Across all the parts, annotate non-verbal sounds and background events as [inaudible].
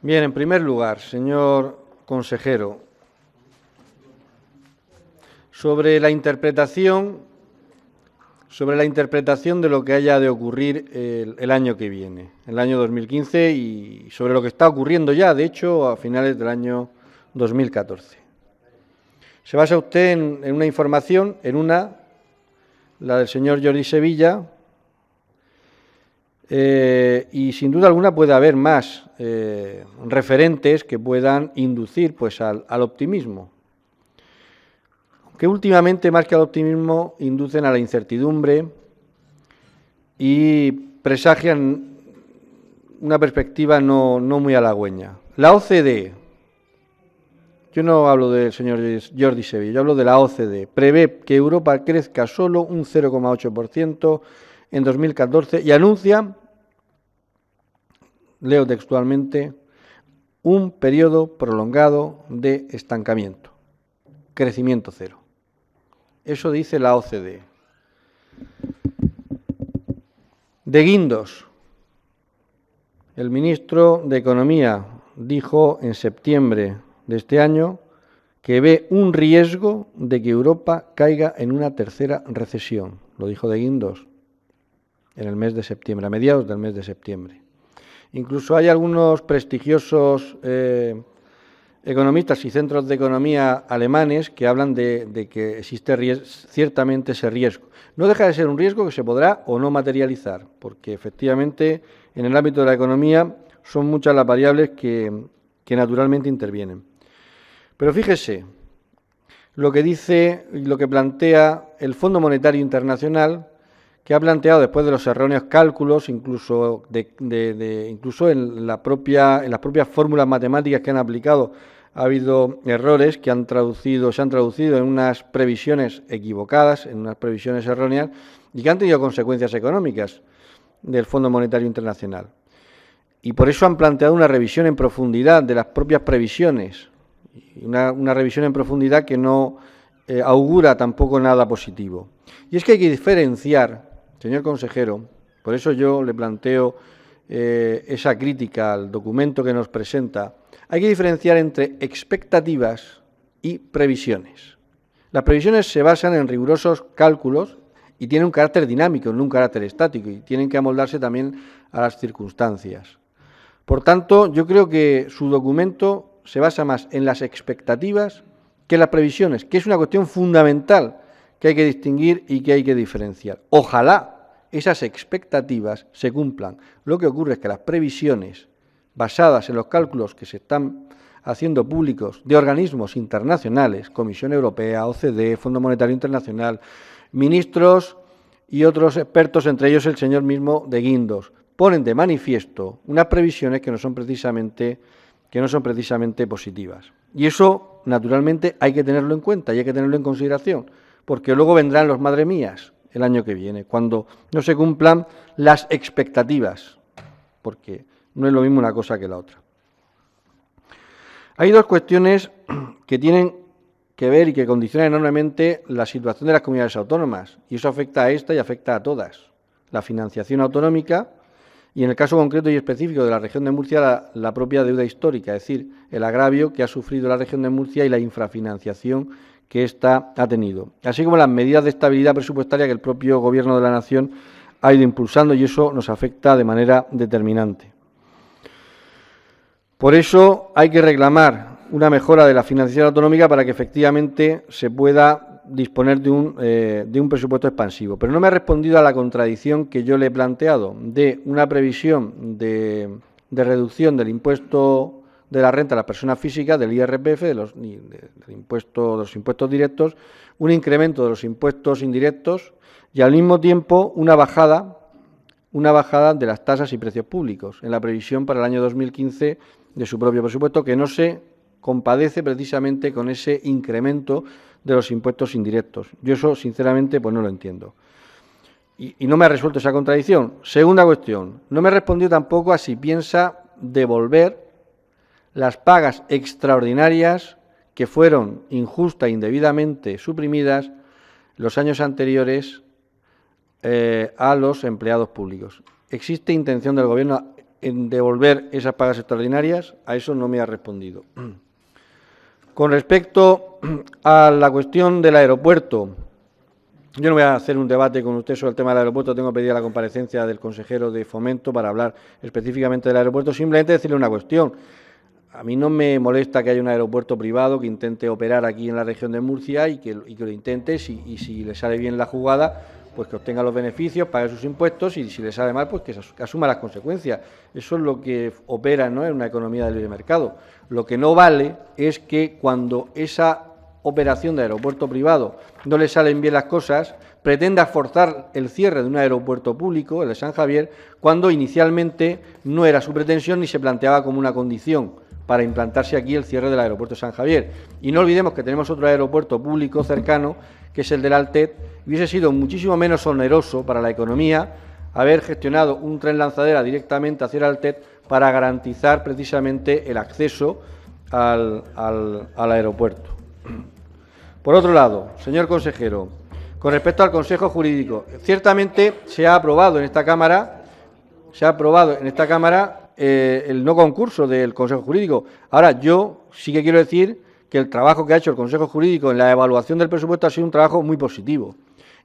Bien, en primer lugar, señor consejero, sobre la interpretación sobre la interpretación de lo que haya de ocurrir el, año que viene, el año 2015 y sobre lo que está ocurriendo ya, de hecho, a finales del año 2014. Se basa usted en, una información, en una, la del señor Jordi Sevilla, eh, y sin duda alguna puede haber más eh, referentes que puedan inducir pues, al, optimismo. Que últimamente, más que al optimismo, inducen a la incertidumbre y presagian una perspectiva no, no muy halagüeña. La OCDE, yo no hablo del señor Jordi Sevilla, yo hablo de la OCDE, prevé que Europa crezca solo un 0,8% en 2014 y anuncia, leo textualmente, un periodo prolongado de estancamiento, crecimiento cero. Eso dice la OCDE. De Guindos, el ministro de Economía dijo en septiembre de este año que ve un riesgo de que Europa caiga en una tercera recesión. Lo dijo de Guindos en el mes de septiembre, a mediados del mes de septiembre. Incluso hay algunos prestigiosos eh, economistas y centros de economía alemanes que hablan de, que existe ciertamente ese riesgo. No deja de ser un riesgo que se podrá o no materializar, porque efectivamente en el ámbito de la economía son muchas las variables que, que naturalmente intervienen. Pero fíjese, lo que dice y lo que plantea el Fondo Monetario Internacional que ha planteado después de los erróneos cálculos, incluso, incluso en, las propias fórmulas matemáticas que han aplicado, ha habido errores que han traducido, se han traducido en unas previsiones equivocadas, en unas previsiones erróneas, y que han tenido consecuencias económicas del Fondo Monetario Internacional. Y por eso han planteado una revisión en profundidad de las propias previsiones, una, revisión en profundidad que no eh, augura tampoco nada positivo. Y es que hay que diferenciar Señor consejero, por eso yo le planteo eh, esa crítica al documento que nos presenta. Hay que diferenciar entre expectativas y previsiones. Las previsiones se basan en rigurosos cálculos y tienen un carácter dinámico, no un carácter estático, y tienen que amoldarse también a las circunstancias. Por tanto, yo creo que su documento se basa más en las expectativas que en las previsiones, que es una cuestión fundamental que hay que distinguir y que hay que diferenciar. Ojalá esas expectativas se cumplan. Lo que ocurre es que las previsiones basadas en los cálculos que se están haciendo públicos de organismos internacionales, Comisión Europea, OCDE, Fondo Monetario Internacional, ministros y otros expertos, entre ellos el señor mismo de Guindos, ponen de manifiesto unas previsiones que no son precisamente que no son precisamente positivas. Y eso, naturalmente, hay que tenerlo en cuenta y hay que tenerlo en consideración porque luego vendrán los madre mías el año que viene, cuando no se cumplan las expectativas, porque no es lo mismo una cosa que la otra. Hay dos cuestiones que tienen que ver y que condicionan enormemente la situación de las comunidades autónomas, y eso afecta a esta y afecta a todas. La financiación autonómica y, en el caso concreto y específico de la región de Murcia, la, la propia deuda histórica, es decir, el agravio que ha sufrido la región de Murcia y la infrafinanciación que ésta ha tenido, así como las medidas de estabilidad presupuestaria que el propio Gobierno de la Nación ha ido impulsando y eso nos afecta de manera determinante. Por eso hay que reclamar una mejora de la financiación autonómica para que efectivamente se pueda disponer de un, eh, presupuesto expansivo. Pero no me ha respondido a la contradicción que yo le he planteado de una previsión de reducción del impuesto de la renta de las personas físicas del IRPF, de los, los impuestos directos, un incremento de los impuestos indirectos y al mismo tiempo una bajada, una bajada de las tasas y precios públicos en la previsión para el año 2015 de su propio presupuesto, que no se compadece precisamente con ese incremento de los impuestos indirectos. Yo eso, sinceramente, pues no lo entiendo. Y, no me ha resuelto esa contradicción. Segunda cuestión, no me respondió tampoco a si piensa devolver las pagas extraordinarias que fueron injusta e indebidamente suprimidas los años anteriores eh, a los empleados públicos. ¿Existe intención del Gobierno en devolver esas pagas extraordinarias? A eso no me ha respondido. [clears throat] Con respecto a la cuestión del aeropuerto, yo no voy a hacer un debate con usted sobre el tema del aeropuerto, tengo pedir la comparecencia del consejero de Fomento para hablar específicamente del aeropuerto, simplemente decirle una cuestión a mí no me molesta que haya un aeropuerto privado que intente operar aquí en la región de Murcia y que, lo intente y si le sale bien la jugada, pues que obtenga los beneficios, pague sus impuestos y si le sale mal, pues que, asuma las consecuencias. Eso es lo que opera ¿no? en una economía de libre mercado. Lo que no vale es que cuando esa operación de aeropuerto privado no le salen bien las cosas, pretenda forzar el cierre de un aeropuerto público, el de San Javier, cuando inicialmente no era su pretensión ni se planteaba como una condición para implantarse aquí el cierre del aeropuerto de San Javier. Y no olvidemos que tenemos otro aeropuerto público cercano, que es el del Altet, hubiese sido muchísimo menos oneroso para la economía haber gestionado un tren lanzadera directamente hacia el Altet para garantizar precisamente el acceso al, al, aeropuerto. Por otro lado, señor consejero, con respecto al Consejo Jurídico, ciertamente se ha aprobado en esta Cámara, se ha aprobado en esta Cámara eh, el no concurso del Consejo Jurídico. Ahora, yo sí que quiero decir que el trabajo que ha hecho el Consejo Jurídico en la evaluación del presupuesto ha sido un trabajo muy positivo.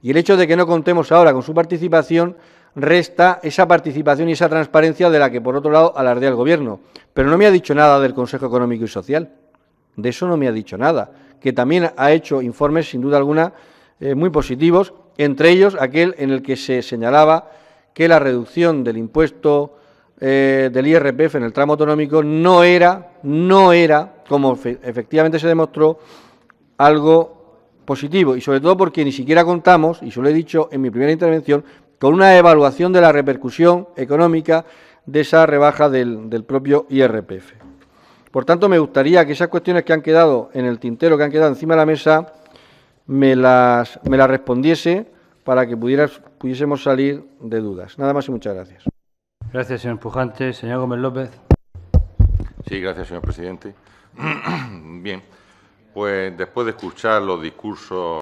Y el hecho de que no contemos ahora con su participación resta esa participación y esa transparencia de la que, por otro lado, alardea el Gobierno. Pero no me ha dicho nada del Consejo Económico y Social. De eso no me ha dicho nada. Que también ha hecho informes, sin duda alguna, eh, muy positivos, entre ellos aquel en el que se señalaba que la reducción del impuesto eh, del IRPF en el tramo autonómico no era, no era, como efectivamente se demostró, algo positivo y sobre todo porque ni siquiera contamos, y yo lo he dicho en mi primera intervención, con una evaluación de la repercusión económica de esa rebaja del, propio IRPF. Por tanto, me gustaría que esas cuestiones que han quedado en el tintero, que han quedado encima de la mesa, me las, me las respondiese para que pudiésemos salir de dudas. Nada más y muchas gracias. Gracias, señor Pujante. Señor Gómez López. Sí, gracias, señor presidente. [clears throat] Bien, pues después de escuchar los discursos